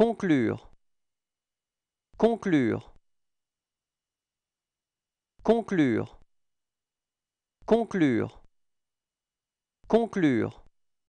Conclure. Conclure. Conclure. Conclure. Conclure.